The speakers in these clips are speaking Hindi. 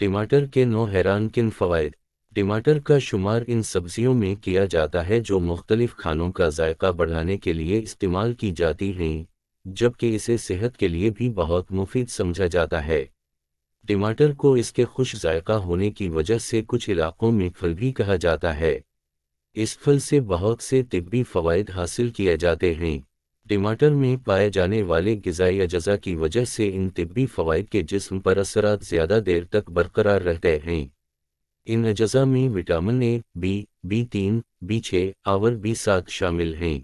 टमाटर के नौ हैरान किन फ़वाद टमाटर का शुमार इन सब्जियों में किया जाता है जो मुख्तलिफ खानों का जायका बढ़ाने के लिए इस्तेमाल की जाती हैं जबकि इसे सेहत के लिए भी बहुत मुफीद समझा जाता है टमाटर को इसके खुश जायका होने की वजह से कुछ इलाकों में फल भी कहा जाता है इस फल से बहुत से तिब्बी फ़वाद हासिल किए जाते हैं टमाटर में पाए जाने वाले गजाई अज्जा की वजह से इन तिब्बी फ़वाद के जिसम पर असर ज़्यादा देर तक बरकरार रहते हैं इन अज्जा में विटामिन ए बी बी तीन बी छः आवर बी सात शामिल हैं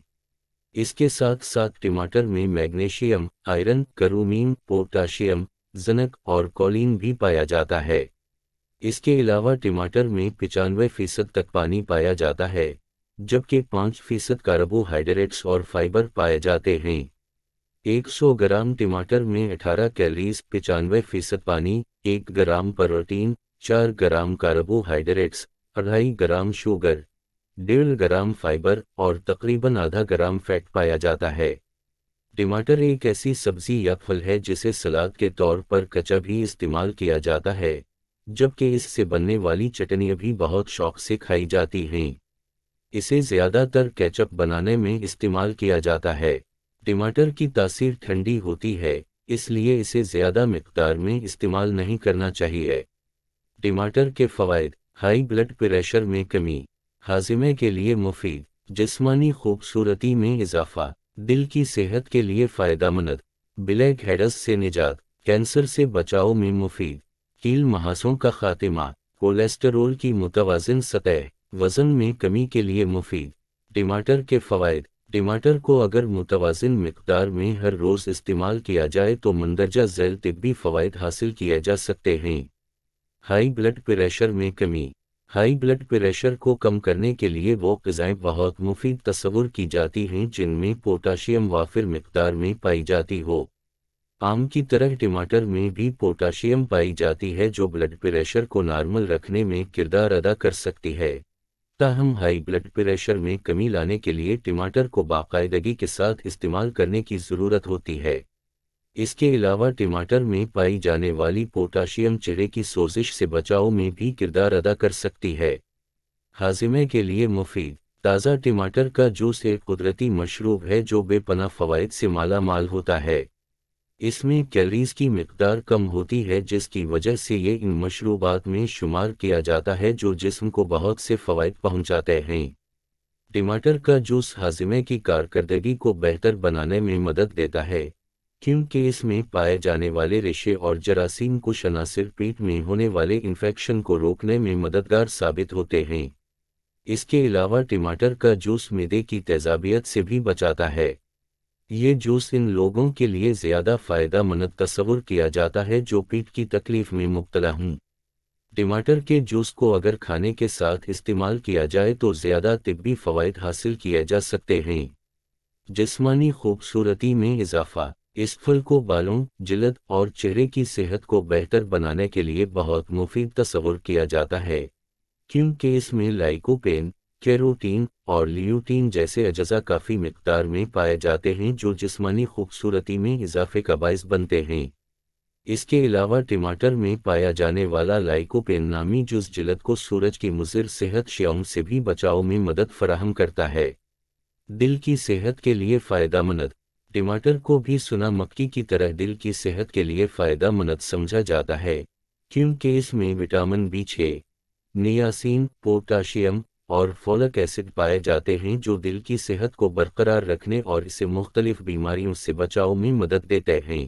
इसके साथ साथ टमाटर में मैग्नीशियम आयरन करूमीन पोटाशियम जनक और कॉलिन भी पाया जाता है इसके अलावा टमाटर में पचानवे फीसद तक पानी पाया जाता है जबकि पाँच फीसद कार्बोहाइड्रेट्स और फाइबर पाए जाते हैं 100 ग्राम टमाटर में 18 कैलोरीज पचानवे फीसद पानी 1 ग्राम प्रोटीन 4 ग्राम कार्बोहाइड्रेट्स अढ़ाई ग्राम शुगर डेढ़ ग्राम फाइबर और तकरीबन आधा ग्राम फैट पाया जाता है टमाटर एक ऐसी सब्जी या फल है जिसे सलाद के तौर पर कच्चा भी इस्तेमाल किया जाता है जबकि इससे बनने वाली चटनियाँ भी बहुत शौक से खाई जाती हैं इसे ज़्यादातर केचप बनाने में इस्तेमाल किया जाता है टमाटर की तासीर ठंडी होती है इसलिए इसे ज़्यादा मकदार में इस्तेमाल नहीं करना चाहिए टमाटर के फ़वाद हाई ब्लड प्रेशर में कमी हाजिमे के लिए मुफीद जिस्मानी खूबसूरती में इजाफा दिल की सेहत के लिए फ़ायदा मंद ब्लैक हेडस से निजात कैंसर से बचाव में मुफीद कील महासों का खात्मा कोलेस्टरोल की मुतवाजन सतह वज़न में कमी के लिए मुफीद टमाटर के फ़वाद टमाटर को अगर मुतवाजन मकदार में हर रोज़ इस्तेमाल किया जाए तो मंदरजा झैल तबी फ़वाद हासिल किए जा सकते हैं हाई ब्लड प्रेशर में कमी हाई ब्लड प्रेशर को कम करने के लिए वो गज़ाएँ बहुत मुफीद तस्वुर की जाती हैं जिनमें पोटाशियम वाफिर मकदार में पाई जाती हो आम की तरह टमाटर में भी पोटाशियम पाई जाती है जो ब्लड प्रेशर को नॉर्मल रखने में किरदार अदा कर सकती है ताहम हाई ब्लड प्रेशर में कमी लाने के लिए टमाटर को बाकायदगी के साथ इस्तेमाल करने की ज़रूरत होती है इसके अलावा टमाटर में पाई जाने वाली पोटाशियम चिड़े की सोजिश से बचाव में भी किरदार अदा कर सकती है हाजिमे के लिए मुफीद ताज़ा टमाटर का जूस एक कुदरती मशरूब है जो बेपना फ़वाद से माला माल होता है इसमें कैलरीज की मकदार कम होती है जिसकी वजह से ये इन मशरूबात में शुमार किया जाता है जो जिस्म को बहुत से फ़वाद पहुंचाते हैं टमाटर का जूस हाजमे की कारकर्दगी को बेहतर बनाने में मदद देता है क्योंकि इसमें पाए जाने वाले रेशे और जरासीम को शनासर पेट में होने वाले इन्फेक्शन को रोकने में मददगार साबित होते हैं इसके अलावा टमाटर का जूस मेदे की तेजाबियत से भी बचाता है ये जूस इन लोगों के लिए ज़्यादा फ़ायदा मंद तस्वुर किया जाता है जो पीठ की तकलीफ में मुबतला हूँ टमाटर के जूस को अगर खाने के साथ इस्तेमाल किया जाए तो ज़्यादा तिब्बी फ़वाद हासिल किए जा सकते हैं जिसमानी खूबसूरती में इजाफा इस फल को बालों जिलद और चेहरे की सेहत को बेहतर बनाने के लिए बहुत मुफीद तस्वुर किया जाता है क्योंकि इसमें लाइकोपेन कैरोटीन और लियोटीन जैसे अज्जा काफ़ी मकदार में पाए जाते हैं जो जिसमानी खूबसूरती में इजाफे का बायस बनते हैं इसके अलावा टमाटर में पाया जाने वाला लाइकोपेन नामी जुज जिलत को सूरज की मुजिर सेहत श्याम से भी बचाव में मदद फराहम करता है दिल की सेहत के लिए फ़ायदा मंद टमाटर को भी सुना मक्की की तरह दिल की सेहत के लिए फ़ायदा मंद समझा जाता है क्योंकि इसमें विटामिन बी छः नियासिन पोटाशियम और फोलक एसिड पाए जाते हैं जो दिल की सेहत को बरकरार रखने और इसे मुख्तलिफ बीमारियों से बचाव में मदद देते हैं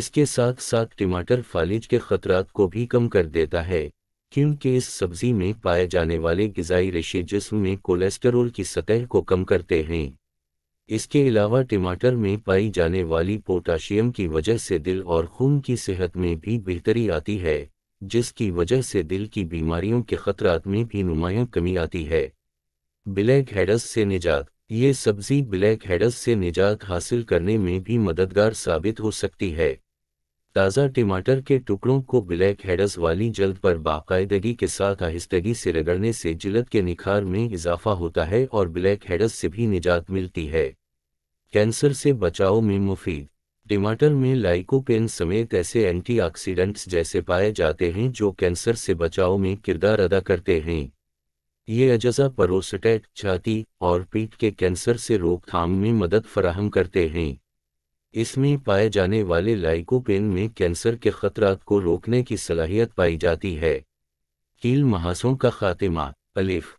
इसके साथ साथ टमाटर फालिज के खतरात को भी कम कर देता है क्योंकि इस सब्जी में पाए जाने वाले गजाई रेशे जिस्म में कोलेस्टेरोल की सतह को कम करते हैं इसके अलावा टमाटर में पाई जाने वाली पोटाशियम की वजह से दिल और खून की सेहत में भी बेहतरी आती है जिसकी वजह से दिल की बीमारियों के खतरात में भी नुमाया कमी आती है ब्लैक हेडस से निजात ये सब्जी ब्लैक हेडस से निजात हासिल करने में भी मददगार साबित हो सकती है ताज़ा टमाटर के टुकड़ों को ब्लैक हेडस वाली जल्द पर बाकायदगी के साथ आहिस्तगी से रगड़ने से जिलत के निखार में इजाफा होता है और ब्लैक हेडस से भी निजात मिलती है कैंसर से बचाव में मुफीद टमाटर में लाइकोपेन समेत ऐसे एंटीऑक्सीडेंट्स जैसे पाए जाते हैं जो कैंसर से बचाव में किरदार अदा करते हैं ये अजसा परोसटेट छाती और पीठ के कैंसर से रोकथाम में मदद फराहम करते हैं इसमें पाए जाने वाले लाइकोपेन में कैंसर के खतरात को रोकने की सलाहियत पाई जाती है कील महासों का खातिमा अलिफ